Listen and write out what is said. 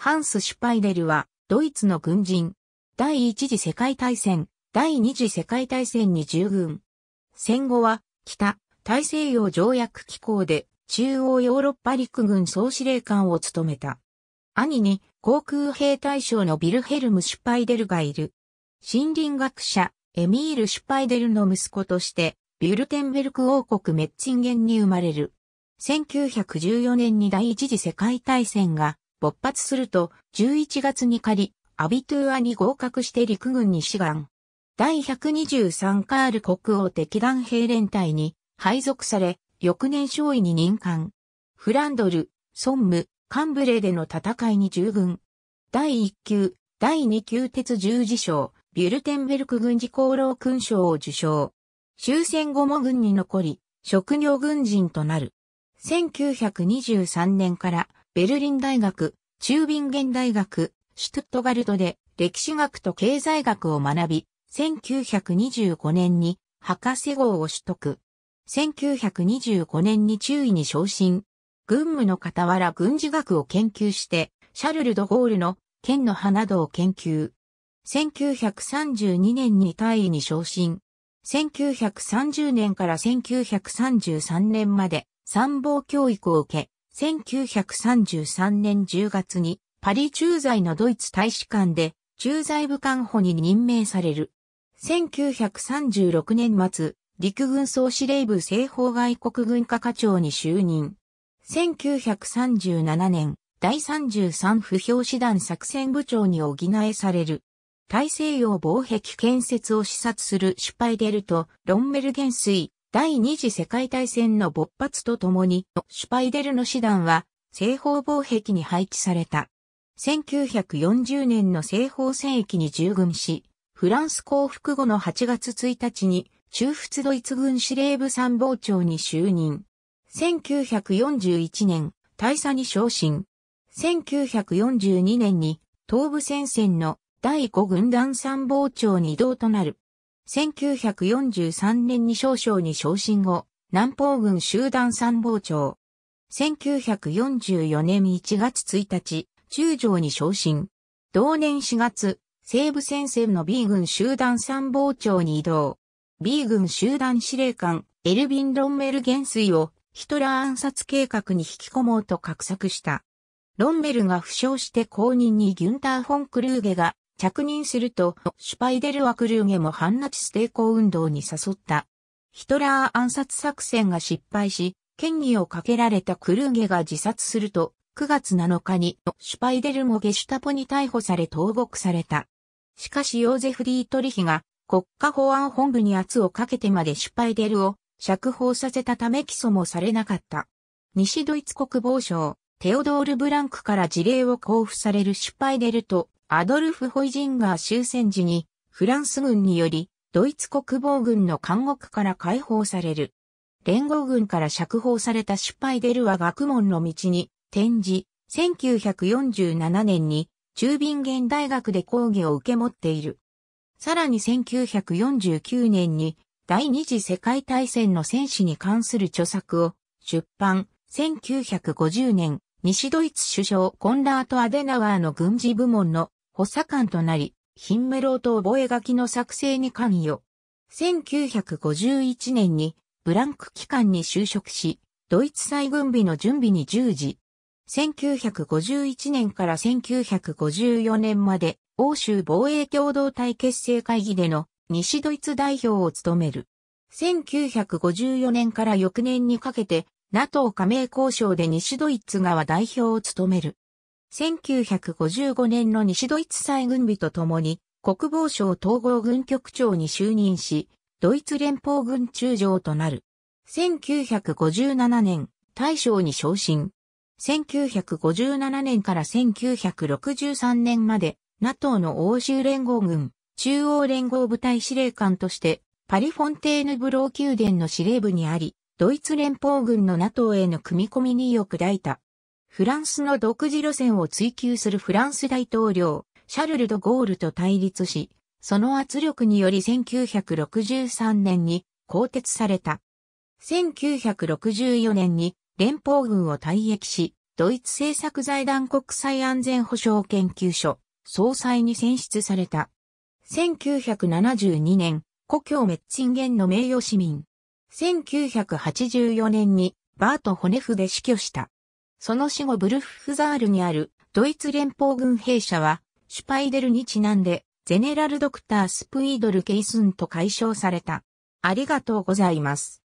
ハンス・シュパイデルは、ドイツの軍人。第一次世界大戦、第二次世界大戦に従軍。戦後は、北、大西洋条約機構で、中央ヨーロッパ陸軍総司令官を務めた。兄に、航空兵隊将のビルヘルム・シュパイデルがいる。森林学者、エミール・シュパイデルの息子として、ビュルテンベルク王国メッツィンゲンに生まれる。1914年に第一次世界大戦が勃発すると、11月に仮、アビトゥアに合格して陸軍に志願。第123カール国王敵団兵連隊に配属され、翌年少尉に任官。フランドル、ソンム、カンブレでの戦いに従軍。第1級、第2級鉄十字章、ビュルテンベルク軍事功労勲章を受章。終戦後も軍に残り、職業軍人となる。1923年からベルリン大学、チュービンゲン大学、シュトゥットガルトで歴史学と経済学を学び、1925年に博士号を取得。1925年に中尉に昇進。軍務の傍ら軍事学を研究して、シャルル・ド・ゴールの剣の葉などを研究。1932年に大尉に昇進。1930年から1933年まで参謀教育を受け、1933年10月にパリ駐在のドイツ大使館で駐在部官補に任命される。1936年末、陸軍総司令部西方外国軍課課長に就任。1937年、第33不評師団作戦部長に補えされる。大西洋防壁建設を視察するシュパイデルとロンメル元帥、第二次世界大戦の勃発とともに、シュパイデルの師団は西方防壁に配置された。1940年の西方戦役に従軍し、フランス降伏後の8月1日に中仏ドイツ軍司令部参謀長に就任。1941年、大佐に昇進。1942年に東部戦線の第5軍団参謀長に移動となる。1943年に少将に昇進後、南方軍集団参謀長。1944年1月1日、中将に昇進。同年4月、西部戦線の B 軍集団参謀長に移動。B 軍集団司令官、エルビン・ロンメル元帥をヒトラー暗殺計画に引き込もうと画策した。ロンメルが負傷して後任にギュンター・フォン・クルーゲが着任すると、シュパイデル・ワクルーゲも反ナチス抵抗運動に誘った。ヒトラー暗殺作戦が失敗し、権威をかけられたクルーゲが自殺すると、9月7日にシュパイデルもゲシュタポに逮捕され投獄された。しかしヨーゼフ・ディートリヒが国家保安本部に圧をかけてまでシュパイデルを釈放させたため起訴もされなかった。西ドイツ国防省、テオドール・ブランクから事例を交付されるシュパイデルとアドルフ・ホイジンガー終戦時に、フランス軍により、ドイツ国防軍の監獄から解放される。連合軍から釈放されたシュパイデルは学問の道に転じ、1947年に中ビンゲン大学で講義を受け持っている。さらに1949年に第二次世界大戦の戦士に関する著作を出版。1950年、西ドイツ首相コンラート・アデナワーの軍事部門の補佐官となり、ヒンメローと覚書の作成に関与。1951年にブランク機関に就職し、ドイツ再軍備の準備に従事。1951年から1954年まで欧州防衛共同体結成会議での西ドイツ代表を務める。1954年から翌年にかけて NATO 加盟交渉で西ドイツ側代表を務める。1955年の西ドイツ再軍備とともに、国防省統合軍局長に就任し、ドイツ連邦軍中将となる。1957年、大将に昇進。1957年から1963年まで、NATO の欧州連合軍、中央連合部隊司令官として、パリフォンテーヌブロー宮殿の司令部にあり、ドイツ連邦軍の NATO への組み込みに意を砕いた。フランスの独自路線を追求するフランス大統領、シャルル・ド・ゴールと対立し、その圧力により1963年に更迭された。1964年に連邦軍を退役し、ドイツ政策財団国際安全保障研究所総裁に選出された。1972年、故郷メッツィンゲンの名誉市民。1984年にバート・ホネフで死去した。その死後ブルフフザールにあるドイツ連邦軍兵舎は、シュパイデルにちなんで、ゼネラルドクタースプイードルケイスンと解消された。ありがとうございます。